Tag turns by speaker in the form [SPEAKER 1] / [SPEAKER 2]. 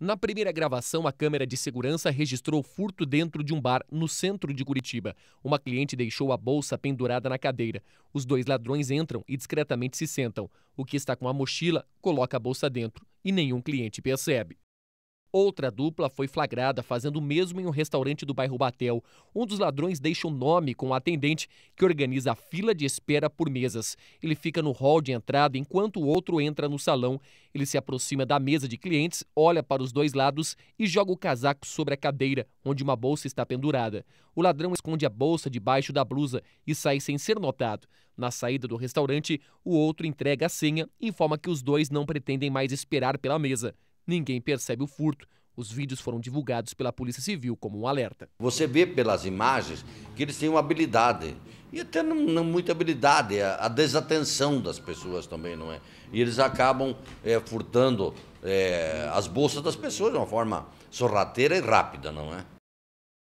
[SPEAKER 1] Na primeira gravação, a câmera de segurança registrou furto dentro de um bar no centro de Curitiba. Uma cliente deixou a bolsa pendurada na cadeira. Os dois ladrões entram e discretamente se sentam. O que está com a mochila coloca a bolsa dentro e nenhum cliente percebe. Outra dupla foi flagrada fazendo o mesmo em um restaurante do bairro Batel. Um dos ladrões deixa o um nome com o um atendente que organiza a fila de espera por mesas. Ele fica no hall de entrada enquanto o outro entra no salão. Ele se aproxima da mesa de clientes, olha para os dois lados e joga o casaco sobre a cadeira, onde uma bolsa está pendurada. O ladrão esconde a bolsa debaixo da blusa e sai sem ser notado. Na saída do restaurante, o outro entrega a senha e informa que os dois não pretendem mais esperar pela mesa ninguém percebe o furto. Os vídeos foram divulgados pela Polícia Civil como um alerta.
[SPEAKER 2] Você vê pelas imagens que eles têm uma habilidade, e até não, não muita habilidade, a, é a, desatenção das pessoas também, não é? E eles acabam é, furtando é, as bolsas das pessoas de uma forma sorrateira e rápida, não é?